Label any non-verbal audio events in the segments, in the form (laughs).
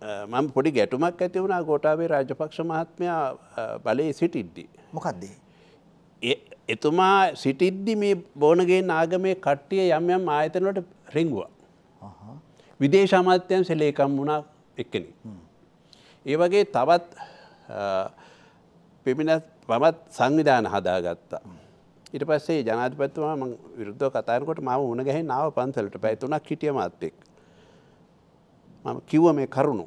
මම පොඩි ගැටුමක් ඇති වුණා ගෝටාවේ රාජපක්ෂ මහත්මයා බලයේ සිටිද්දි. මොකක්දේ. එතුමා සිටිද්දි මේ බෝනගේ නාගමේ කට්ටිය යම් යම් ආයතනට රිංගුවා. විදේශ අමාත්‍යයන් සෙලේකම් වුණා එක්කෙන. ඒ වගේ තවත් පෙමිණ පමත් සංවිධාන හදාගත්තා. ඉට පස්සේ ජනාධිපත්තුමා විරුද්ධ කතාරකොට ම උන ගැහි නාව පන්සලට පැතුනක් හිටිය මත්තෙක්. මම කිව්ව මේ කරුණු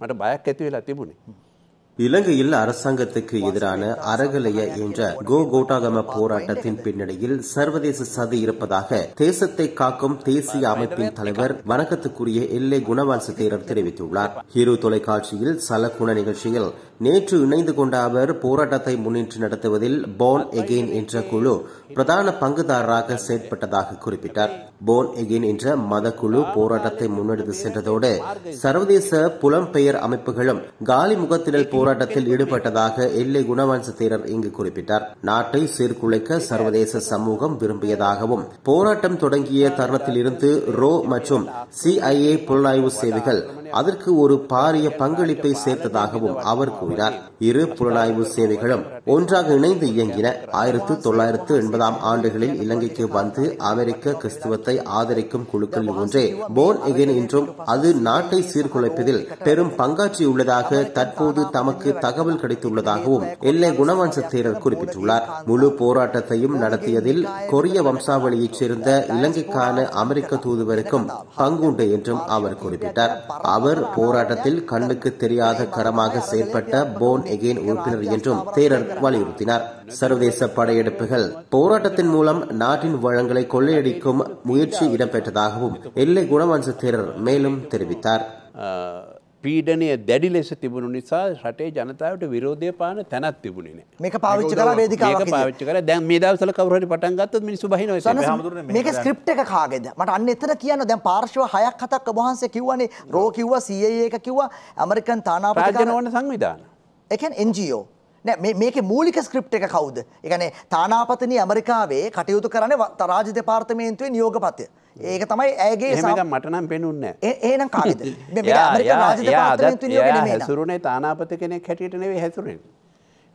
මට බයක් ඇති වෙලා තිබුණේ இலங்கையில் அரசாங்கத்துக்கு எதிரான அறகலைய என்ற கோ கோட்டாகம போராட்டத்தின் பின்னணியில் சர்வதேச சதி இருப்பதாக தேசத்தை காக்கும் தேசிய அமைப்பின் தலைவர் வணக்கத்துக்குரிய எல்லை குணவான்ச தேரர் தெரிவித்துள்ளார் ஹீரோ தொலைக்காட்சியில் சலகுண நிகழ்ச்சியில் நேற்று இணைந்து கொண்ட அவர் போராட்டத்தை முன்னின்று நடத்துவதில் போன் எகெயின் என்ற குழு பிரதான பங்குதாரராக செயற்பட்டதாக குறிப்பிட்டார் போன் எகெயின் என்ற மதக்குழு போராட்டத்தை முன்னெடுத்து சென்றதோடு சர்வதேச புலம்பெயர் அமைப்புகளும் காலி முகத்திடல் போராட்டத்தில் ஈடுபட்டதாக எல்லை குணவம்சத்தினர் இங்கு குறிப்பிட்டார் நாட்டை சீர்குலைக்க சர்வதேச சமூகம் விரும்பியதாகவும் போராட்டம் தொடங்கிய தருணத்தில் இருந்து ரோ மற்றும் சிஐஏ புலனாய்வு சேவைகள் அதற்கு ஒரு பாரிய பங்களிப்பை சேர்த்ததாகவும் அவர் கூறினார் இரு புலனாய்வு சேவைகளும் ஒன்றாக இணைந்து இயங்கின ஆயிரத்து தொள்ளாயிரத்து எண்பதாம் ஆண்டுகளில் இலங்கைக்கு வந்து அமெரிக்க கிறிஸ்துவத்தை ஆதரிக்கும் குழுக்கள் ஒன்றே போன் எகென் என்றும் அது நாட்டை சீர்குலைப்பதில் பெரும் பங்காற்றியுள்ளதாக தற்போது தமது தமக்கு தகவல் கிடைத்துள்ளதாகவும் எல்லை தேரர் குறிப்பிட்டுள்ளார் முழு போராட்டத்தையும் நடத்தியதில் கொரிய வம்சாவளியைச் சேர்ந்த இலங்கைக்கான அமெரிக்க தூதுவருக்கும் பங்குண்டு என்றும் அவர் குறிப்பிட்டார் அவர் போராட்டத்தில் கண்ணுக்கு தெரியாத கரமாக செயற்பட்ட போன் எகெயின் உறுப்பினர் என்றும் தேரர் வலியுறுத்தினார் சர்வதேச படையெடுப்புகள் போராட்டத்தின் மூலம் நாட்டின் வளங்களை கொள்ளையடிக்கும் முயற்சி இடம்பெற்றதாகவும் எல்லை தேரர் மேலும் தெரிவித்தார் uh, පීඩනය දැඩි ලෙස තිබුණු නිසා රටේ ජනතාවට විරෝධය පාන තැනත් තිබුණන මේක පාවිච්ච කල වේදිකාව පාච්ච කර දැන් මේ දවසල කවරට පටන් ගත්ත මිනිසු බහින මේක ස්ක්‍රප් එක කාගෙද මට අන්න එතන කියන්න දැන් පාර්ශව හයක් හතක් වහන්සේ කිව්වනේ රෝ කිව්වා සඒ එක කිව්වා ඇමරිකන් තානා පාජන ඕන සංවිධාන එකන් එන්ජියෝ නෑ මේක මූලික ස්ක්‍රප් එක කවුද එකන තානාපතන ඇමරිකාවේ කටයුතු කරන තරාජ දෙපාර්තමේන්තුවේ නියෝග පත්ය ඒක තමයි ඇගේ මටනම් පෙනුන්න ඒන කාලද හැසුරුනේ තානාපත කෙනෙක් හැටියටනේ හැසුරෙන්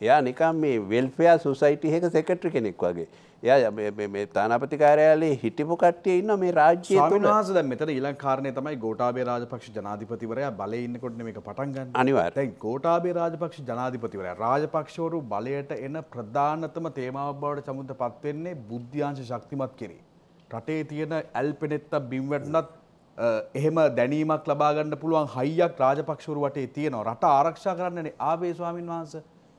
එයා නිකම් මේ වෙල්ෆයා සුසයිටි එක සෙකට්‍රි කෙනෙක් වගේ එය තානපති කාරයාලේ හිටිපු කට්ටිය ඉන්න මේ රාජ්‍ය වහස ද මෙතර ඊලං කාරණය තමයි ගෝටාබේ රාජපක්ෂ ජනාධිපතිවරයා බලඉන්නකොට මේ පටන්ගන්න අනිවාර්ය ගෝටාබේ රාජපක්ෂ ජනාධිපතිවරයා රාජපක්ෂවරු බලයට එන ප්‍රධානතම තේමාව බවට සමුද පත්වෙන්නේ බුද්ධ්‍යංශ ශක්තිමත් කිරේ. රටේ තියෙන ඇල්පෙනෙත්ත බිම්වැටනත් එහෙම දැනීමක් ලබාගන්න පුළුවන් හයියක් රාජපක්ෂවරු වටේ තියෙනවා රට ආරක්ෂා කරන්නනේ ආවේ ස්වාමින් වහන්ස.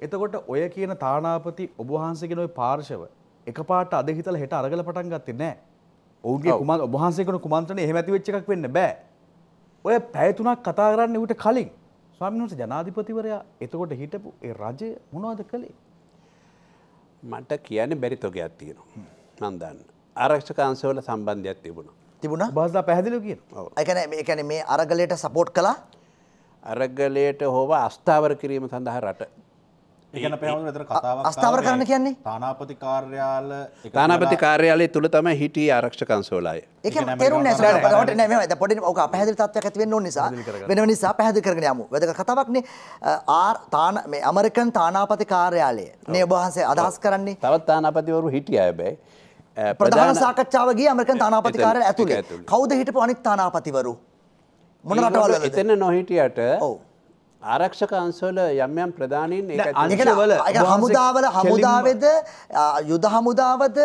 එතකොට ඔය කියන තානාපති ඔබවහන්සගෙන ඔය පාර්ශව එකපාට අද හිතල හෙට අරගල පටන් ගත්තේ නෑ ඔවුගේ කුම වහන්සේකන කුමන්ත්‍රන එහෙමැති වෙච්ච එකක් වෙන්න බෑ ඔය පැයතුනක් කතා කරන්න ට කලින් ස්වාමිනුස ජනාධිපතිවරයා එතකොට හිටපු ඒ රජය මොනවද කළේ මට කියන්න බැරි තොගයක් තියෙනවා නන්දන්න ආරක්ෂකංශවල සම්බන්ධයක් තිබුණ තිබුණ බාස පැහදිලි කිය එකන එකන මේ අරගලයට සපෝට් කලා අරගලයට හෝව අස්ථාවර කිරීම සඳහා රට ඒගන පැහුතර කතාව අස්ථාවර කරන කියන්නේ තානාපති කාර්යාල තානාපති කාර්යාලය තුළ තම හිටිය ආරක්ෂ කන්සෝලාය එක තෙරු නැසට නෑ පොඩි ඕක පැහදිල් තත්වයක් ඇතිවෙන්න නිසා වෙන නිසා පැහදි කරන යමු වැදක කතාවක්නේ ආර් තාන මේ අමරිකන් තානාපති කාර්යාලය නේ ඔබහන්සේ අදහස් කරන්නේ තවත් තානාපතිවරු හිටිය ඇබැයි ප්‍රධාන සාකච්ඡාවගේ අමරිකන් තානාපතිකාරය ඇතුළේ කවුද හිටපු අනිත් තානාපතිවරු මොන රටවල එතන නොහිටියට ඔවු ආරක්ෂක අන්සවල යම්යම් ප්‍රධානීන් අනිකවල හමුදාවල හමුදාවද යුද හමුදාවද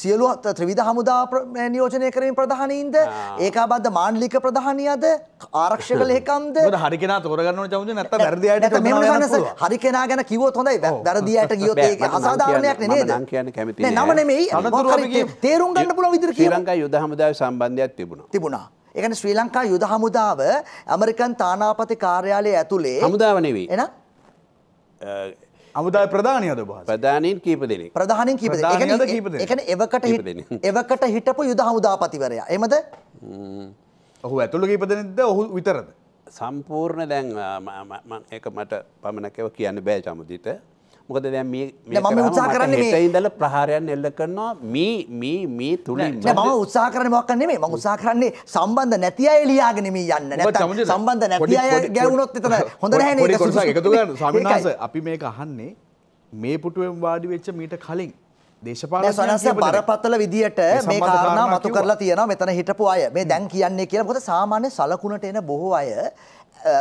සියලු ත්‍රවිධ හමුදා නියෝජනය කරින් ප්‍රධානීන්ද (laughs) ඒක බද මාණ්ලික ප්‍රධානයද ආරක්ෂක ලේකම්ද හරිකෙන තොරගන්න චවද නැත වැරදියට හරිකෙන ගැන කිවොත් හොඳයි වැරදියට ගියොත් අසාධාරණයක් නේද කියන කැමති නමනෙමයි තේරුම් ගන්න පුළ විදිර කියරංග යුද හමුදාව සම්බන්ධයක් තිබුණ තිබුණා එකන ශ්‍රී ලංකා යුද හමුදාව ඇමරිකන් තානාපති කාර්යාලය ඇතුළේ හමුදාව නෙවී එන අමුදා ප්‍රධානයද ප්‍රධානයෙන් කීප දෙන ප්‍රධානින් කීප එකන එවකට (laughs) එවකට හිටපු යුද හමුදාපතිවරයා එමද ඔහු ඇතුළු කීපදනෙද ඔහු විතරද සම්පූර්ණ දැන් එක මට පමණකව කියන්න බෑ චමුදිත මොකද දැ මම උත්සා කරන්න ඉදල ප්‍රහාරයන් එල්ල කරනවා මේ මේ මේ තුළ ම උත්සා කරන මොක් නෙේ ම උත්සා කරන්නේ සම්බන්ධ නැති අය ලියාගෙනම යන්න සම්බන්ධ නැති අය ගැවුණොත් එතන හොඳ එකතු (laughs) සමිනාස අපි මේ අහන්නේ මේ පුටුවෙන් වාඩි වෙච්ච මීට කලින් දේශපාලනස බරපතල විදිහට මේ කාරණා මතු කරලා තියෙනවා මෙතන හිටපු අය මේ දැන් කියන්නේ කියලා මොකද සාමාන්‍ය සලකුණට එන බොහෝ අය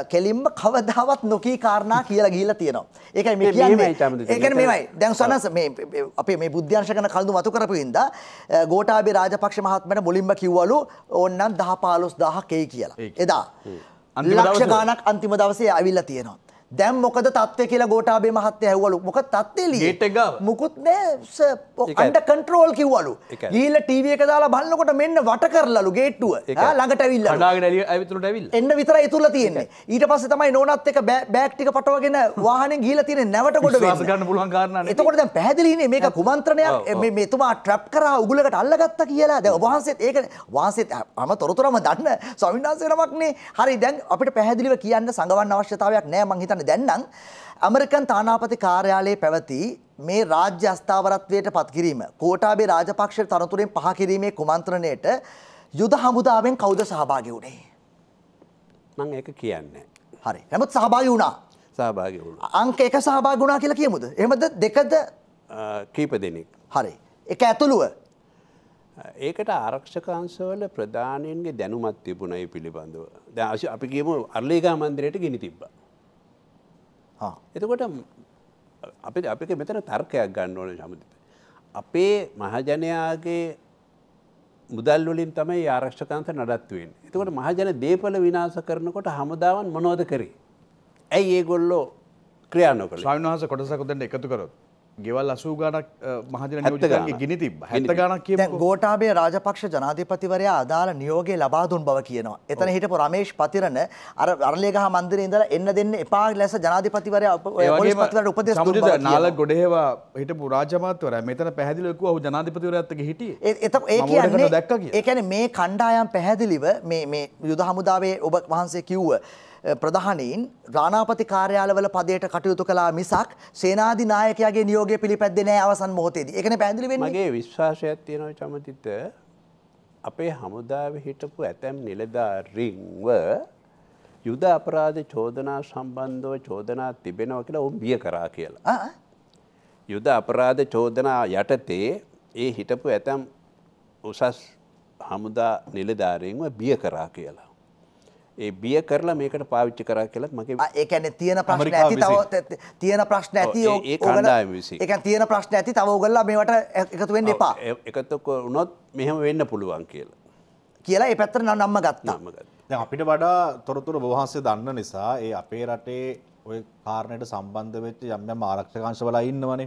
කෙලින්ම කවදාවත් නොකී කාරණා කියලා ගිහිල්ලා තියෙනවා. ඒකයි මේ කියන්නේ. ඒ කියන්නේ මේවයි. දැන් සනස මේ අපේ මේ බුද්ධ්‍යංශකන කල්දු මතු කරපු හින්දා ගෝඨාභය රාජපක්ෂ මහත්මයාට මුලින්ම කිව්වලු ඕන්නම් 10 15000 කේ කියලා. එදා. ලක්ෂ ගාණක් අන්තිම දවසේ ඇවිල්ලා තියෙනවා. දැම් මොකද තත්ව කියලා ගෝටාබේ මහත්තය ඇවලු මොක තත්වේලියට මුකුත් නෑ අන්ට කන්ට්‍රෝල් කිව්වලු ගීල ටීවිය එක දාලා බලන්නකොට මෙන්න වට කරලු ගේට්ටුව ළඟට ඇවිල්ල ඇතුට ඇවිල් එන්න විතර ඉතුල තියන්නේ ඊට පස්ස තමයි නෝනත් එක බෑක්ටික පටවගෙන වාහන ගීල තියෙන නැවට ගොඩ ගන්න පුලන් ගන්න එතකොට පැදිලිනේ මේක කුමන්ත්‍රණයක් මෙතුමා ට්‍රප් කරා උගලකට අල්ලගත්ත කියලා දැ වහන්සේත් ඒක වහන්සේත් අම තොරතුරම දන්න සවින්නාසරමක්නේ හරි දැන් අපිට පැහැදිලිව කියන්න සඟවන්න අවශ්‍යතාවයක් නෑ මංහිත කරන්න දැන්නම් ඇමරිකන් තානාපති කාර්යාලයේ පැවති මේ රාජ්‍ය අස්ථාවරත්වයට පත්කිරීම කෝටාබේ රාජපක්ෂ තනතුරෙන් පහ කිරීමේ කුමන්ත්‍රණයට යුද හමුදාවෙන් කවුද සහභාගි වුණේ? මම ඒක කියන්නේ. හරි. නමුත් සහභාගි වුණා. සහභාගි වුණා. අංක එක සහභාගි වුණා කියලා කියමුද? එහෙමද දෙකද? කීප දෙනෙක්. හරි. එක ඇතුළුව. ඒකට ආරක්ෂක අංශවල ප්‍රධානීන්ගේ දැනුමක් තිබුණා මේ පිළිබඳව. දැන් අපි කියමු අර්ලේගා මන්දිරයට ගිනි තිබ්බා. එතකොට අපි අපික මෙතන තර්කයක් ගන්න ඕන සමතිත. අපේ මහජනයාගේ මුදල් වලින් තමයි ආරක්ෂකන්ත නඩත්තුවෙන්. එතකොට මහජන දේපල විනාශ කරනකොට හමුදාවන් මොනෝද කරේ. ඇයි ඒගොල්ලෝ ක්‍රියානොකල ස්වාමිවහන්සේ කොටසක් උදෙන්ට එකතු කරොත් ගෙවල් අසූ ගානක් මහජන නියෝජකයන්ගේ ගිනි තිබ්බ 70 ගානක් කියපු දැන් ගෝඨාභය රාජපක්ෂ ජනාධිපතිවරයා අදාළ නියෝගය ලබා දුන් බව කියනවා. එතන හිටපු රමේෂ් පතිරණ අර අරලේගහ මන්දිරේ ඉඳලා එන්න දෙන්න එපා ලැස ජනාධිපතිවරයා පොලිස්පතිවරට උපදෙස් දුන් බව නාල ගොඩේවා හිටපු රාජ්‍යමාත්‍යවරයා මෙතන පැහැදිලිව කිව්වා ඔහු ජනාධිපතිවරයාත් එක්ක හිටියේ. ඒ කියන්නේ ඒ කියන්නේ මේ කණ්ඩායම් පැහැදිලිව මේ මේ යුද හමුදාවේ ඔබ වහන්සේ කිව්ව ප්‍රධානීන් රාණාපති කාර්යාලවල පදයට කටයුතු කළා මිසක් සේනාධි නායකයාගේ නියෝගය පිළිපැද්දේ නැහැ අවසන් මොහොතේදී. ඒකනේ පැහැදිලි වෙන්නේ. මගේ විශ්වාසයක් තියෙනවා චමතිත අපේ හමුදාවේ හිටපු ඇතැම් නිලධාරීන්ව යුද අපරාධ චෝදනා සම්බන්ධව චෝදනා තිබෙනවා කියලා ඔවුන් බිය කරා කියලා. යුද අපරාධ චෝදනා යටතේ ඒ හිටපු ඇතැම් උසස් හමුදා නිලධාරීන්ව බිය කරා කියලා. ඒ බිය කරලා මේකට පාවිච්චි කරා කියලත් මගේ ඒකැන තියෙන ප්‍රශ්න ඇති තව තියෙන ප්‍රශ්න ඇති ඒ එක තියෙන ප්‍රශ්න ඇති තව ගල්ලා මේට එකතු වෙන්න එපා එකතක උනොත් මෙහම වෙන්න පුළුවන් කියලා කියලා ඒ පැත්තර නම්ම ගත්නාම ගත් අපිට වඩා තොරතුර බවහන්සේ දන්න නිසා ඒ අපේ රටේ ඔය කාරණයට සම්බන්ධ වෙච්ච යම්යම් ආරක්ෂකංශවලා ඉන්නවනේ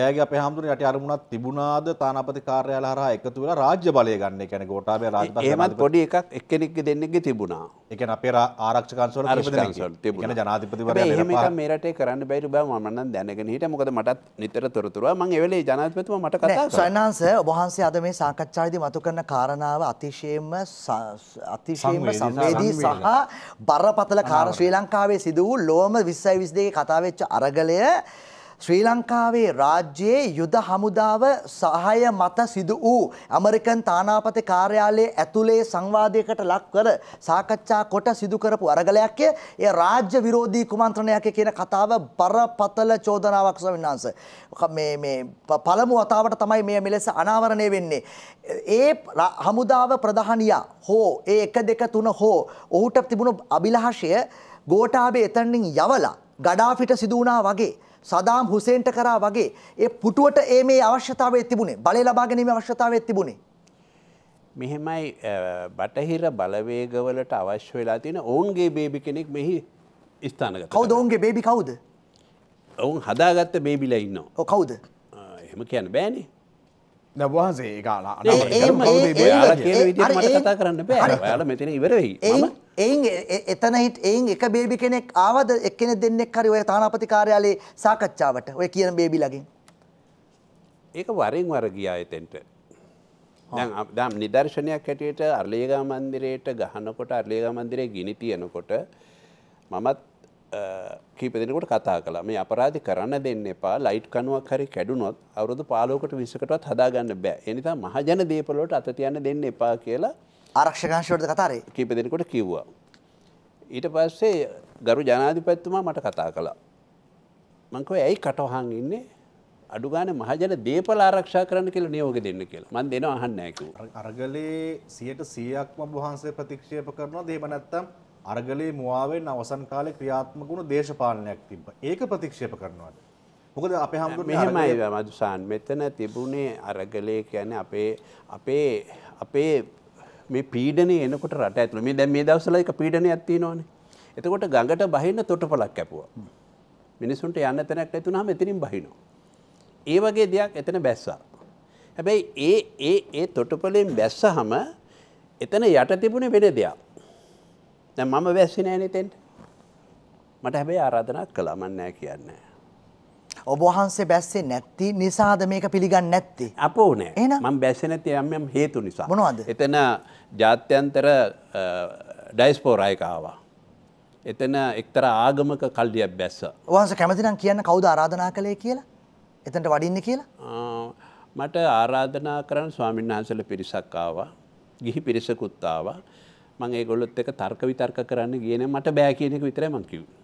ඒගේ අප හමුදුර යට අරමුණක් තිබුණාද තානපති කාර්යාල හරහා එකතු වෙලා රාජ්‍ය බලය ගන්න කැන ගෝටාබේ රාජ ඒමත් පොඩි එකක් එක්කෙනෙක් දෙන්නෙගේ තිබුණා එක අපේ ආරක්ෂකන්සල තිබෙන ජනාතිපතිවර හම මේරට කරන්න බැරි බෑ මන්න දැනගෙන හිට මොකද මටත් නිතර තොරතුරවා මං එවලේ ජනාතිපතුම මට කතා සවන්හන්ස ඔබහන්සේ අද මේ සාකච්ඡායිදි මතු කරන කාරණාව අතිශයෙන්ම අතිශයෙන්ම සංවේදී සහ බරපතල කාර ශ්‍රී ලංකාවේ සිදු වූ ලෝම විස්සයි විස්දේ කතාවෙච්ච අරගලය ශ්‍රී ලංකාවේ රාජ්‍යයේ යුද හමුදාව සහය මත සිදු වූ ඇමරිකන් තානාපති කාර්යාලයේ ඇතුලේ සංවාදයකට ලක්කර සාකච්ඡා කොට සිදු කරපු අරගලයක් එය රාජ්‍ය විරෝධී කුමන්ත්‍රණයක් කියන කතාව බරපතල චෝදනාවක් ස්වාමීන් වහන්සේ. මේ මේ පළමු වතාවට තමයි මේ මෙලෙස අනාවරණය වෙන්නේ. ඒ හමුදාව ප්‍රධානියා හෝ ඒ 1 2 3 හෝ ඔහුට තිබුණු අභිලාෂය ගෝඨාභය එතනින් යවලා ගඩාෆිට සිදු වුණා වගේ සදාම් හුසේන්ට කරා වගේ ඒ පුටුවට ඒ මේ අවශ්‍යතාවය තිබුණේ බලය ලබා ගැනීම අවශ්‍යතාවය තිබුණේ. මෙහෙමයි බටහිර බලවේගවලට අවශ්‍ය වෙලා තියෙන ඔවුන්ගේ බේබි කෙනෙක් මෙහි ස්ථානගත. කවුද ඔවුන්ගේ බේබි කවුද? ඔවුන් හදාගත්ත බේබිලා ඉන්නවා. ඔව් කවුද? එහෙම කියන්න බෑනේ. දැන් වහන්සේ ඒක අලා අනේ කතා කරන්න බෑ. ඔයාලා මෙතන ඉවර වෙයි. මම එයින් එතන හිට එයින් එක බේබි කෙනෙක් ආවද එක්කෙනෙක් දෙන්නෙක් හරි ඔය තානාපති කාර්යාලයේ සාකච්ඡාවට ඔය කියන බේබිලගෙන් ඒක වරෙන් වර ගියා එතෙන්ට දම් නිදර්ශනයක් හැටියට අර්ලේගා මන්දිරයට ගහනකොට අර්ලේගා මන්දිරේ ගිනි තියනකොට මමත් කීප දෙනකොට කතා කලා මේ අපරාධි කරන්න දෙන්න එපා ලයිට් කනුවක් හරි කැඩුනොත් අවුරුදු පාලෝකට විසකටත් හදාගන්න බෑ එනිතා මහජන දේපලොට අත තියන්න දෙන්න එපා කියලා ආරක්ෂකංශවලද කතාරේ කීප දෙනෙකුට කිව්වා. ඊට පස්සේ ගරු ජනාධිපතිතුමා මට කතා කළා. මං කිව්වා ඇයි කටවහන් ඉන්නේ? අඩු ගානේ මහජන දේපල ආරක්ෂා කරන්න කියලා නියෝග දෙන්න කියලා. මං දෙනව අහන්නේ නැහැ කිව්වා. අරගලේ 100%ක්ම ඔබ වහන්සේ ප්‍රතික්ෂේප කරනවාද? එහෙම නැත්නම් අරගලේ මුවාවෙන් අවසන් කාලේ ක්‍රියාත්මක වුණු දේශපාලනයක් තිබ්බා. ඒක ප්‍රතික්ෂේප කරනවාද? මොකද අපේ හම්බුනේ මෙහෙමයි මදුසාන් මෙතන තිබුණේ අරගලේ කියන්නේ අපේ අපේ අපේ මේ පීඩනය එනකොට රට ඇතුළ මේ දැන් මේ දවසල එක පීඩනය ඇත්තිනවානේ. එතකොට ගඟට බහින්න තොටපලක් කැපුවා. මිනිසුන්ට යන්න තැනක් ඇතුනාම එතනින් බහිනෝ. ඒ වගේ දෙයක් එතන බැස්සා. හැබැයි ඒ ඒ ඒ තොටපලෙන් බැස්ස හම එතන යට තිබුණ වෙන දෙයක්. දැ මම වැස්සි නෑනෙතෙන්ට. මට හැබැයි ආරාධනත් කළා මන්නෑ කියන්නේ. ඔබ වහන්සේ බැස්සේ නැති නිසාද මේක පිළිගන්නේ නැත්තේ? අපෝ නෑ. මම බැස්සේ නැති යම් යම් හේතු නිසා. මොනවද? එතන ජාත්‍යන්තර ඩයස්පෝරායක ආවා. එතන එක්තර ආගමක කල්ලියක් බැස්ස. වහන්සේ කැමති නම් කියන්න කවුද ආරාධනා කළේ කියලා? එතනට වඩින්න කියලා? මට ආරාධනා කරන්න ස්වාමීන් වහන්සේලා පිරිසක් ආවා. ගිහි පිරිසකුත් ආවා. මම ඒගොල්ලොත් එක්ක තර්ක විතර්ක කරන්න ගියේ නෑ මට බෑ කියන එක විතරයි මම කිව්වේ.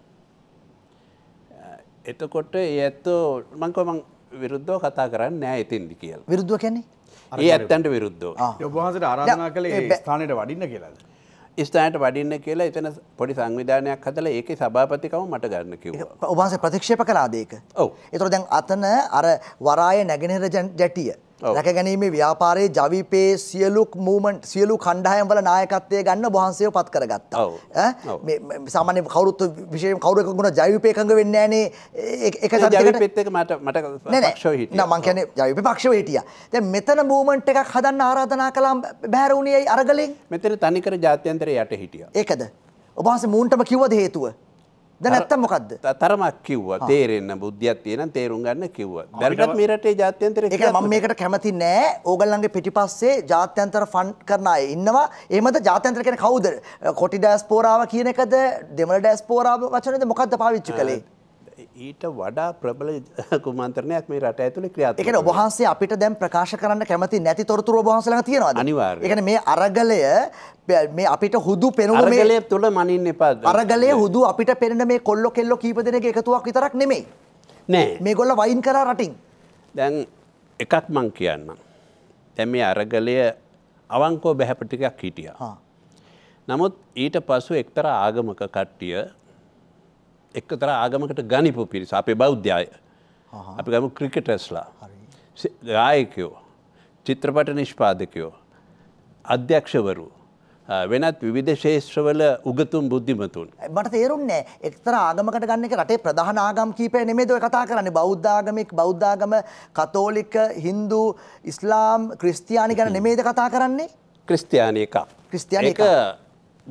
එතකොට ඒ ඇත්තෝ මංකමං විරුද්ධෝ කතා කරන්න නෑ එතින්දි කියල් විරුද්ධ කැන්නේ ඒ ඇත්තන්ට විරුද්ධෝ යොබහන්සට ආරාධනා කළේ ස්ථානයට වඩින්න කියලාද. ස්ථානයට වඩින්න කියලා එතන පොඩි සංවිධානයක් හදල ඒක සභාපතිකව මට ගන්න කිව ඔබහන්ස ප්‍රතික්ෂප කලාදේක ඔ එතුර දැන් අතන අර වරාය නැගෙනර ජැටිය රැකගැනීමේ ව්‍යාපාරයේ ජවිපේ සියලු මූමන්ට් සියලු කණ්ඩායම් වල නායකත්වය ගන්න වහන්සේව පත් කරගත්තා. සාමාන්‍ය කවුරුත් විශේෂයෙන් කවුරු එකඟ වුණා ජවිපේ එකඟ වෙන්නේ නැහනේ එක ජවිපෙත් එක මට මට පක්ෂව හිටියා. නෑ මං කියන්නේ ජවිපේ පක්ෂව හිටියා. දැන් මෙතන මූමන්ට් එකක් හදන්න ආරාධනා කළාම බැහැර වුණේ අරගලෙන්. මෙතන තනිකර ජාත්‍යන්තර යට හිටියා. ඒකද? ඔබ වහන්සේ මූන්ටම කිව්වද හේතුව? ද නැත්තම් මොකක්ද තරමක් කිව්ව තේරෙන්න්න බුද්ධියත් තියෙන තේරුම් ගන්න කිව්ව දැනටත් මිරටේ ජාත්‍යන්තර එක ම මේකට කැමති නෑ ඕගල්ලන්ගේ පිටි පස්සේ ජාත්‍යන්තර ෆන් කරනය ඉන්නවා ඒමද ජාතන්ත්‍ර කෙන කවුද කොටි ඩෑස් පෝරාව කියන එකද දෙමල ඩෑස් පෝරාව වචනද මොකක්ද පාවිච්චි කළේ ඊට වඩා ප්‍රබල (laughs) කුමන්තරණයක් මේ රට ඇතුළේ ක්‍රියාත්මක වෙනවා. ඒ ඔබහන්සේ අපිට දැන් ප්‍රකාශ කරන්න කැමති නැති තොරතුරු ඔබහන්සලා තියනවාද? අනිවාර්යයෙන්. ඒ කියන්නේ මේ අරගලය මේ අපිට හුදු පෙනුම මේ අරගලය තුල මනින්න එපා. අරගලය හුදු අපිට පෙනෙන මේ කොල්ල කෙල්ල කීප දෙනෙක් එකතුවක් විතරක් නෙමෙයි. නෑ. මේගොල්ල වයින් කරා රටින්. දැන් එකක් මං කියන්නම්. දැන් මේ අරගලය අවංකව බහැප ටිකක් හිටියා. නමුත් ඊට පසු එක්තරා ආගමක කට්ටිය එක්කතර ආගමකට ගනිපු පිරිස අපේ බෞද්ධාය අපි ගම ක්‍රිකටස්ලා ගායකයෝ චිත්‍රපට නිෂ්පාදකයෝ අධ්‍යක්ෂවරු වෙනත් විධ ශේෂ්‍රවල උගතුම් බුද්ධිමතුන් මට තේරුන්නේ එක්තර ආගමකට ගන්න එක රටේ ප්‍රධාන ආගම් කීපය නෙමේ දොය කතා කරන්නේ බෞද්ධාගමික් බෞද්ධාගම කතෝලික හින්දු ඉස්ලාම් ක්‍රිස්තියානි ගැන නෙමේද කතා කරන්නේ ක්‍රිස්තියානි එකක් ක්‍රිස්තියානි එක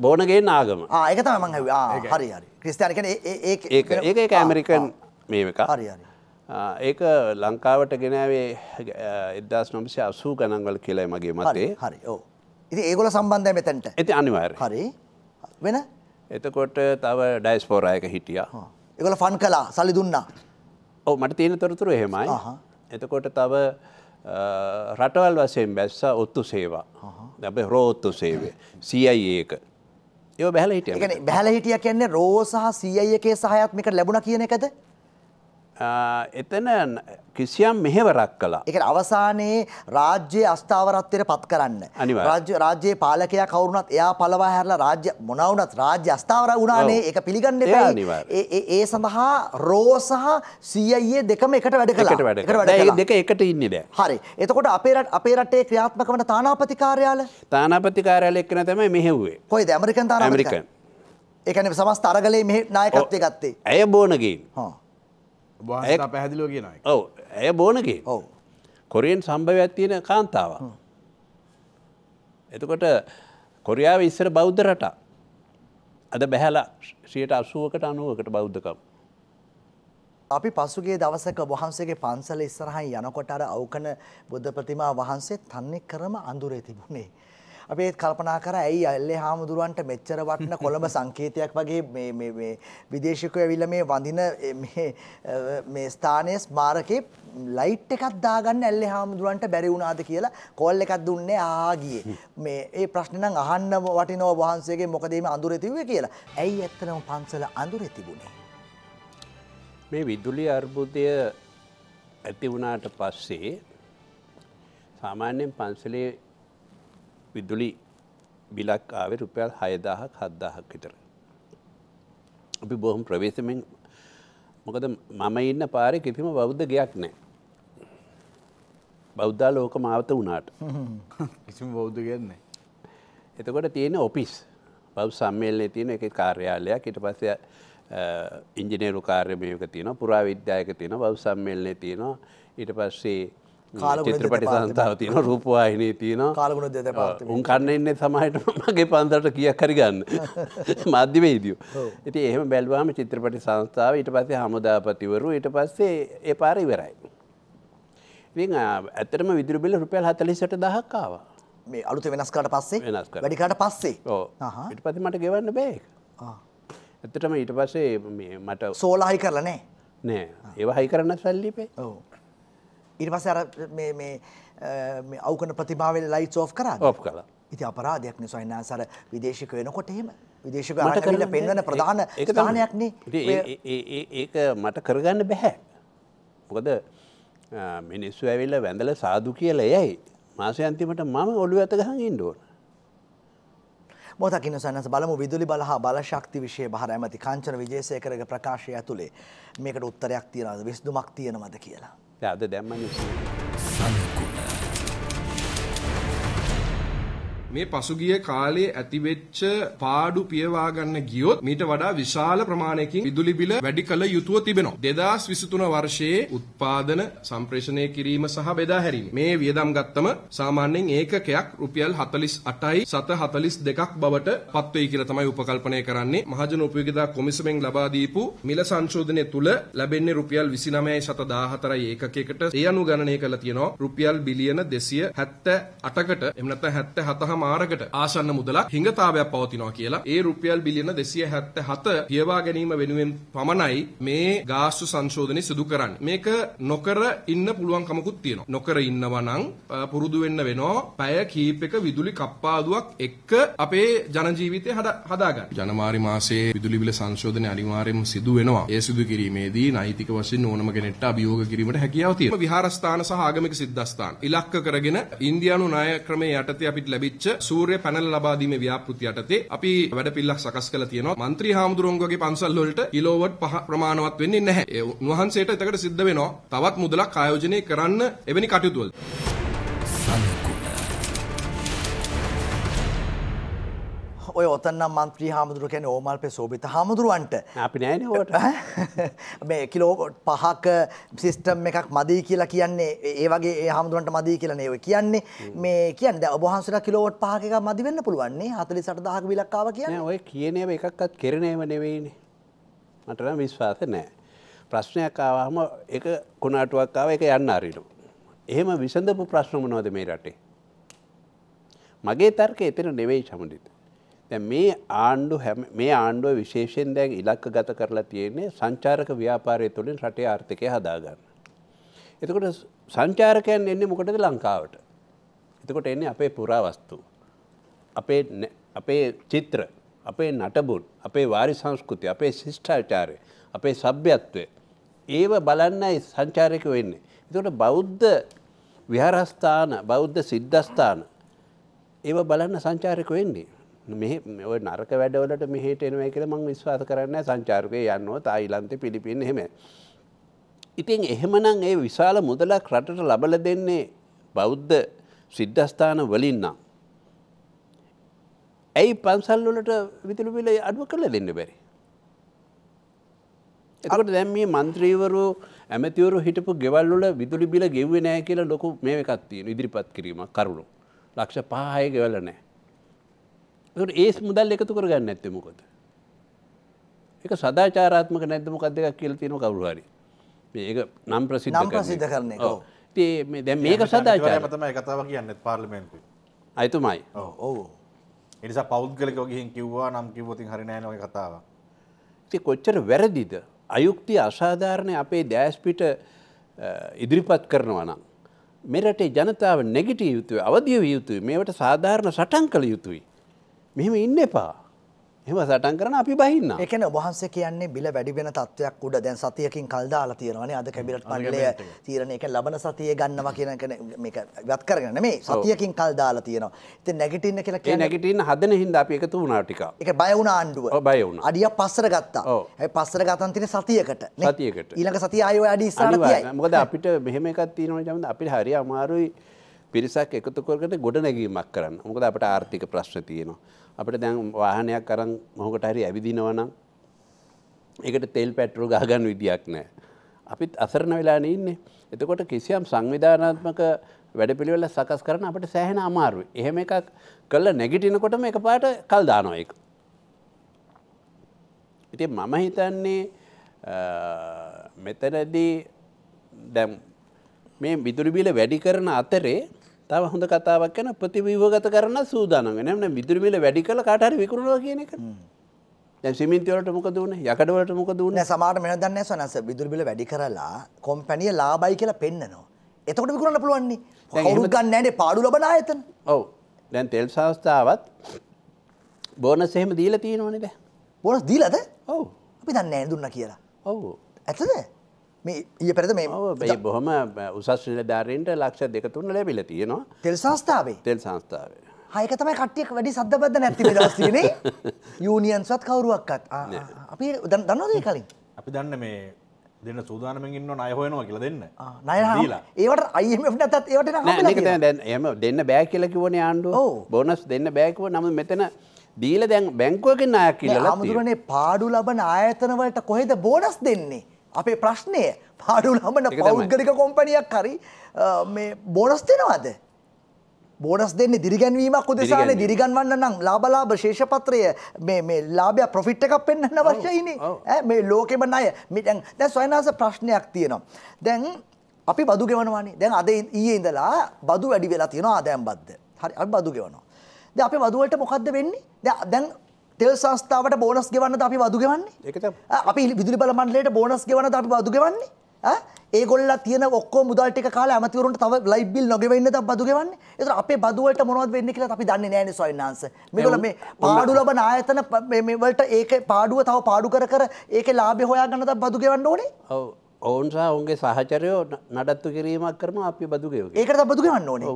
බෝනගේ නාගම ඒකතම මං හරි හරි ක්‍රස්ටානක ඒ ඒක ඇමරිකන් මේක හරිහරි ඒක ලංකාවට ගෙනාවේ එදදාස් නොමිසි අසූ ගණන්වල කියලයි මගේ මතේ හරි ඕ ඉති ඒගොල සම්බන්ධය මෙතැන්ට ඇති අනිවාර හරි වෙන එතකොට තව ඩයිස්පෝරායක හිටිය එකල ෆන් කලා සලි දුන්නා ඔ මට තියෙන තොරතුරු එහෙමයි එතකොට තව රටවල් වසයෙන් බැස්ස ඔත්තු සේවා දැබ රෝත්තු සේවේ සයි ඒක ඒ බැහල හිටිය බැහල හිටිය කියන්නේ රෝසාහ සියයකේ සහයත් මේකට ලැබුණ කියන එකද එතන කිසියම් මෙහෙවරක් කලා. එක අවසානයේ රාජ්‍යය අස්ථාවරත්වයට පත් කරන්න රාජ්‍යයේ පාලකයා කවරුණත් එයා පලවා හැරලා රාජ්‍ය මොනවුනත් රාජ්‍ය අස්ථාවර වුණානේ එක පිළිගන්න ඒ සඳහා රෝ සහ සීයේ දෙකම එකට වැඩ කලට වැඩ දෙක එකට ඉන්නද. හරි එතකොට අපේරට අපේ රටේ ක්‍රියාත්මක වන තානාපතිකාරයාල තානාපතිකාරයාල එක්න තමයි මෙහෙව්වේ හොයි ඇමරිකන් තානාමරිකන් එකන සමස් අරගලේ මෙ නායකත්වය ගත්තේ ඇය බෝනගින් හෝ. ඇ පැහදිලෝ කියෙන ඔව ඇය බෝනගේ ඔව කොරියෙන් සම්භව ඇත්තියෙන කාන්තාව එතකොට කොරියාව ඉස්සර බෞද්ධ රට අද බැහැලා ශ්‍රියට අසුවකට අනුවකට බෞද්ධකම් අපි පසුගේ දවසක වහන්සේගේ පන්සල ඉස්සරහන් යනකොට අර අවකන බුද්ධ ප්‍රතිමා වහන්සේ තන්නේ කරම අඳුරේ තිබුණේ අපේ කල්පනා කර ඇයි ඇල්ලේ හාමුදුරුවන්ට මෙච්චර වටන කොළඹ සංකේතයක් වගේ විදේශකය ඇවිල්ල මේ වඳින මේ ස්ථානය ස්මාරකේ ලයිට් එකත් දාගන්න ඇල්ල හාමුදුරුවන්ට බැරි වුණාද කියලා කොල් එකක් දුන්නේ ආගිය මේ ඒ ප්‍රශ්නනම් අහන්න වටිනෝ වහන්සේගේ මොකදීම අඳුරතිවේ කියලා ඇයි ඇත්තනම පන්සල අඳුරතිබුණේ. මේ විදුලි අර්බුදය ඇති වුණාට පස්සේ සාමාන්‍යයෙන් පන්සලේ විදුලි බිලක් ආවේ රුපියල් 6000ක් 7000ක් විතර. අපි බොහොම ප්‍රවේශමෙන් මොකද මම ඉන්න පාරේ කිසිම බෞද්ධ ගයක් නැහැ. බෞද්ධා ලෝක මාවත වුණාට. කිසිම බෞද්ධ ගයක් නැහැ. එතකොට තියෙන ඔෆිස් බෞද්ධ සම්මේලනයේ තියෙන එකේ කාර්යාලයක් ඊට පස්සේ ඉංජිනේරු කාර්යමයක තියෙනවා පුරාවිද්‍යායක තියෙනවා බෞද්ධ සම්මේලනයේ තියෙනවා ඊට පස්සේ චිත්‍රපටි සන්තාව තියෙන රූපවාහිනී තියෙන කාලගුණ දෙත උන් කන්න එන්නේ සමහයට මගේ පන්දට කියක් කරිගන්න (laughs) මධ්‍යවේදිය. ඉති එහෙම බැල්වාම චිත්‍රපටි සංස්ථාව ඊට පස්සේ හමුදාපතිවරු ඊට පස්සේ ඒ පාර ඉවරයි. ඇතරම විදුරබිල රුපියල් හතලිසට දහක්කාව මේ අලුත වෙනස්කාට පස්සේ වැඩිකාට පස්සේ ඉට පති මට ගෙවන්න බේක් ඇතටම ඊට පස්සේ මට සෝලාහි කරලනේ නෑ ඒවා හයි කරන්න සල්ලිපේ ඕ ඉරිවස අර අවකන ප්‍රතිභාවල් ලයිට් සෝ් කර ඔප් කලා ඉති අපරාධයක් නිසයින්න සර විදේශක වෙනකොට එහෙම විදේශක කරල පෙන්වන ප්‍රධාන එකධානයක්න ඒක මට කරගන්න බැහැ. මොකද මිනිස්සු ඇවිල්ල වැඳල සාදු කියල යයි මාසයන්තිමට මම ඔලු ඇත ගහන් ඉන්ඩුවන. මොතකින සන්නස බලමු විදුලි බලහා බලශක්ති විශය භාර ඇමති කාංචන විජේසය කරග ප්‍රකාශය ඇතුළේ මේකට උත්තරයක් තියෙනද විස්දුමක් තියෙනවද කියලා. Ja, det er det man ikke මේ පසුගිය කාලේ ඇතිවෙච්ච පාඩු පියවා ගන්න ගියොත් මීට වඩා විශාල ප්‍රමාණයකින් විදුලි බිල වැඩි කළ යුතුව තිබෙනවා. 2023 වර්ෂයේ උත්පාදන සම්ප්‍රේෂණය කිරීම සහ බෙදා හැරීම. මේ වියදම් ගත්තම සාමාන්‍යයෙන් ඒකකයක් රුපියල් 48යි 742ක් බවට පත්වෙයි කියලා තමයි උපකල්පනය කරන්නේ. මහජන උපයෝගිතා කොමිසමෙන් ලබා දීපු මිල සංශෝධනය තුල ලැබෙන්නේ රුපියල් 29.74යි ඒකකයකට. ඒ අනුව ගණනය කරලා තියෙනවා රුපියල් බිලියන 278කට එහෙම නැත්නම් 77 මාරකට ආසන්න මුදලක් හිඟතාවයක් පවතිනවා කියලා ඒ රුපියල් බිලියන 277 පියවා ගැනීම වෙනුවෙන් පමණයි මේ ගාස්තු සංශෝධනය සිදු කරන්නේ. මේක නොකර ඉන්න පුළුවන් කමකුත් තියෙනවා. නොකර ඉන්නවා නම් පුරුදු වෙන්න වෙනවා. පැය කීප එක විදුලි කප්පාදුවක් එක්ක අපේ ජන ජීවිතය හදාගන්න. ජනවාරි මාසයේ විදුලි බිල සංශෝධනය අනිවාර්යයෙන්ම සිදු වෙනවා. ඒ සිදු කිරීමේදී නෛතික වශයෙන් ඕනම කෙනෙක්ට අභියෝග කිරීමට හැකියාව තියෙනවා. විහාරස්ථාන සහ ආගමික සිද්ධාස්ථාන ඉලක්ක කරගෙන ඉන්දියානු ණය ක්‍රමයේ යටතේ අපිට ලැබිච්ච සූර්ය පැනල ලබා දීමේ ව්‍යාපෘති යටතේ අපි වැඩපිළිවෙලක් සකස් කළා තියෙනවා. മന്ത്രി හාමුදුරුවන්ගේ වගේ පන්සල් වලට කිලෝවොට් පහ ප්‍රමාණවත් වෙන්නේ නැහැ. ඒ උන්වහන්සේට එතකට සිද්ධ වෙනවා තවත් මුදලක් ආයෝජනය කරන්න එවැනි කටයුතු වලට. ඔය ඔතන්න මන්ත්‍රී හාමුදුරුව කැන ඕමල්පෙ සෝභිත හාමුදුරුවන්ට අපි නෑනට මේ කිලෝ පහක සිිස්ටම් එකක් මදී කියලා කියන්නේ ඒ වගේ හාමුදුරුවන්ට මදී කියලා නව කියන්නේ මේ කියන්න ඔබහන්සර කිලෝට් පහක මදිවෙන්න පුළුවන්නේ හතලි සටදාහක විලක්කාව කියන ඔය කියනව එකක්ත් කෙරණයම නෙවෙයිනේ මටනම් විශ්වාස නෑ. ප්‍රශ්නයක් ආවාහම එක කොනාටුවක්කාව එක යන්න අරිලු. එහෙම විසඳපු ප්‍රශ්නම නොද මේ රටේ. මගේ තර්ක එතන නෙවෙයි සමඳිත. මේ ආණ්ඩු මේ ආණ්ඩුව විශේෂෙන් දැන් ඉලක්ක ගත කරලා තියෙන්නේ සංචාරක ව්‍යාපාරය තුළින් රටේ ආර්ථිකය හදාගන්න. එතකොට සංචාරකයන් එන්නේ මොකටද ලංකාවට. එතකොට එන්නේ අපේ පුරාවස්තු. අපේ අපේ චිත්‍ර අපේ නටබුන් අපේ වාරි සංස්කෘති අපේ ශිෂ්ඨාචාරය අපේ සභ්‍යත්වය ඒව බලන්නයි සංචාරක වෙන්නේ. එතකොට බෞද්ධ විහාරස්ථාන බෞද්ධ සිද්ධස්ථාන ඒව බලන්න සංචාරක වෙන්නේ. ඔය නරක වැඩවලට මෙහට එනවා කියල මං විශ්වාස කරන්න සංචාර්කය යන්නවා තායිලන්ත පිලිපින් හෙම. ඉතින් එහෙමනම් ඒ විශාල මුදලක් රටට ලබල දෙන්නේ බෞද්ධ සිද්ධස්ථාන වලින්නම්. ඇයි පන්සල් වලට විතුළු පිල අඩුව කරල දෙන්න බැරි. එකට දැම් මේ මන්ත්‍රීවරු ඇමතිවරු හිටපු ගෙවල්ල විදුලි බිල ගෙව්ව නෑ කියලා ලොකු මේ එකත්තිය ඉදිරිපත් කිරීම කරුණු. ලක්ෂ පහය ගෙවල නෑ. එකට ඒස් මුදල් එකතු කරගන්න ඇත්තේ මොකොද. එක සදාචාරාත්මක නැදමකක් දෙකක් කියල තියෙන කවරුහරි ඒ නම් ප්‍රසිද්ධ ප්‍රසිද්ධ කරන දැ මේක සදාචාරතම කතාව කියන්න පාර්ලිමෙන්කු අයතුමයි ඕ එනිසා පෞද්ගලක ගිහින් කිව්වා නම් කිවතින් හරිනෑනො කතාව ති කොච්චර වැරදිද අයුක්ති අසාධාරණය අපේ දෑස්පිට ඉදිරිපත් කරනවා නම් මෙරටේ ජනතාව නැගිට යුතුව අවධිය යුතුයි මේට සාධාරණ සටන් කළ යුතුයි මෙහෙම ඉන්න එපා. එම සටන් කරන අපි බහින්න එකන වහන්සේ කියන්නේ බිල වැඩිබෙන තත්වයක් උඩ දැන් සතියකින් කල්දාල තියෙනවන අද කැබිලට පන්ලය තීරණ එක ලබන සතිය ගන්නවා කියන ගත් කරගන්න මේ සතියකින් කල්දාලා තියෙනවා ති නැගටින්න කියලා නැගටින් හදන හිද අප එකතු වනාටික එක බයවුණ ආණ්ඩුව බයවුණ අඩිය පස්සර ගත්තා පස්සර ගතන්තින සතියකට සතියකට ඊළඟ සති අයෝ අඩි සතිය මොකද අපිට මෙහෙම එකත් තියෙනවා ජමද අපි හරි අමාරුයි පිරිසක් එකතුකොරකට ගොඩ නැගීමක් කරන්න මොකද අපට ආර්ථික ප්‍රශ්න තියෙනවා අපිට දැන් වාහනයක් අරන් මොහොකට හරි ඇවිදිනවා නම් ඒකට තෙල් පැට්‍රෝල් ගහ ගන්න විදියක් නැහැ. අපිත් අසරණ වෙලා ඉන්නේ. එතකොට කිසියම් සංවිධානාත්මක වැඩපිළිවෙල සකස් කරන අපිට සෑහෙන අමාරුයි. එහෙම එකක් කළා නැගිටිනකොටම එකපාරට කල් දානවා ඒක. ඉතින් මම හිතන්නේ මෙතනදී දැන් මේ විදුලි බිල වැඩි කරන අතරේ තව හොඳ කතාවක් කැන ප්‍රතිවිවගත කරන්න සූදානන් නම විදුරමිල වැඩි කල කාටහරි විකරුණවා කියන එක සිමින්තවලට මොක දුන යකඩවලට මොක දුන සමාට මෙන දන්න සනස විදුරබිල වැඩි කරලා කොම්පැනිය ලාබයි කියලා පෙන්න්නනවා. එතකොට විකරන්න පුළුවන්නේ හවුගන්න නෑනේ පාඩු ලබන ඇතන ඔව දැන් තෙල් සවස්ථාවත් බෝන සෙහෙම දීල තියෙනවනද බොනස් දීලද ඔව අපි දන්න ඇදුන්න කියලා ඔවු ඇතද ඊය පෙරද මේ බොහොම උසස් නිලධාරීන්ට ලක්ෂ දෙකතුන්න ලැබිල තියෙනවා තෙල් සංස්ථාවේ තෙල් සංස්ථාවේ හයක තමයි කට්ටියක් වැඩි සද්ධබද නැති දස්නේ (laughs) යුනියන්ස්වත් කවරුවක්කත් අපි දන්නවදේ කලින් අපි දන්න මේ දෙන්න සූදානමින්න්න අයහයනවා කියල දෙන්න ඒවට අයිමත් ඒවට දැන් එම දෙන්න බෑ කියලකිවන ආණ්ඩුව බොනස් දෙන්න බෑකව නම මෙතන දීල දැන් බැංකුවගෙන් අයක් කියලා හමුදුරනේ පාඩු ලබන ආයතනවලට කොහෙද බෝඩස් දෙන්නේ අපේ ප්‍රශ්නය පාඩු ලබන පෞද්ගලික කොම්පනියක් හරි බෝනස් දෙනවාද. බෝනස් දෙන්න දිරිගැන්වීමක් උදෙසාන දිරිගන්වන්න නම් ලාබලාභ ශේෂපත්‍රය ලාබය ප්‍රොෆිට් එකක් පෙන්න්න අවශ්‍යයිනේ මේ ලෝකෙම අය මිටන් දැ සොයනාස ප්‍රශ්නයක් තියෙනවා. දැන් අපි බදු ගෙවනවානේ දැන් අද ඊයේ ඉඳලා බදු වැඩි වෙලා තියෙනවා ආදෑම් බද්ද හරි අ බදු ගෙවනවා. ද අපි බදුවලට මොකක්ද වෙන්නේ දැන් තෙල් සංස්ථාවට බෝනස් ගෙවන්න අපි වදු ගෙවන්නේ අපි විදුලි බල මණ්ඩලයට බෝනස් ගෙවන්න අපි වදු ගෙවන්නේ ඒගොල්ල තියන ඔක්කෝ මුදල් ටික කාලේ අමතිවරුන්ට තව ලයිට් බිල් නොගෙවෙන්න දා බදු ගෙවන්නේ. ඒතර අපේ බදු වලට මොනවද වෙන්නේ කියලා අපි දන්නේ නැහැ නේ සොයන්නාංශ. මේගොල්ලෝ මේ පාඩු ලබන ආයතන මේ වලට ඒකේ පාඩුව තව පාඩු කර කර ඒකේ ලාභය හොයාගන්න දා බදු ගෙවන්න ඕනේ. ඔව්. ඔවුන් සහ ඔවුන්ගේ සහචරයෝ නඩත්තු කිරීමක් කරනවා අපි බදු ගෙවන්නේ. ඒකට දා බදු ගෙවන්න ඕනේ.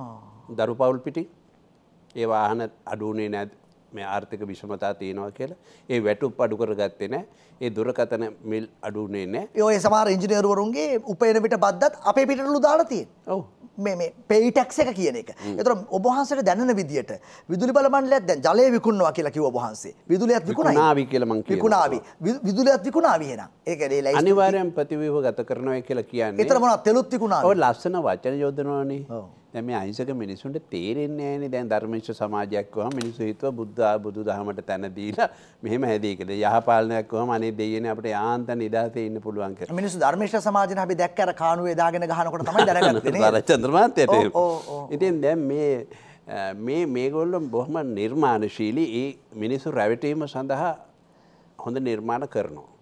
ඔව්. දරු පවුල් පිටින් ඒ වාහන අඩු උනේ නැහැ මේ ආර්ථික විෂමතා තියෙනවා කියලා ඒ වැටුප් අඩු කරගත්තේ නෑ ඒ දුරකතන මිල් අඩුනේ නෑ ඔය සමාර ඉංජිනේරුවරුන්ගේ උපයන පිට බද්දත් අපේ පිටලු දාලා තියෙන ඔව් මේ මේ පේටක්ස් එක කියන එක. ඒතර ඔබ වහන්සේට දැනෙන විදියට විදුලි බල මණ්ඩලයක් දැන් ජලය විකුණනවා කියලා කිව්ව ඔබ වහන්සේ. විදුලියත් විකුණයි. විකුණාවි කියලා මං කියනවා. විකුණාවි. විදුලියත් විකුණාවි එහෙනම්. ඒක ඒ ලයිස්ට් අනිවාර්යෙන් ප්‍රතිව්‍යුහ ගත කරනවා කියලා කියන්නේ. ඒතර මොනවද තෙලුත් විකුණාවි. ඔය ලස්සන වචන යොදනවනේ. ඔව්. දැන් මේ අහිංසක මිනිසුන්ට තේරෙන්නේ නැහැනේ දැන් ධර්මනිෂ්ඨ සමාජයක් වහම මිනිස්සු හිතුවා බුද්ධ බුදු දහමට තැන දීලා මෙහෙම හැදී කියලා. යහපාලනයක් වහම අනේ දෙයියනේ අපිට යාන්තම් නිදාසේ ඉන්න පුළුවන් කියලා. මිනිස්සු ධර්මනිෂ්ඨ සමාජනේ අපි දැක්ක අර කාණුවේ දාගෙන ගහනකොට තමයි (laughs) දැනගත්තේ නේද? අර චන්ද්‍රමාන්තයට. ඉතින් දැන් මේ මේ මේගොල්ලෝ බොහොම නිර්මාණශීලී ඒ මිනිස්සු රැවටීම සඳහා හොඳ නිර්මාණ කරනවා.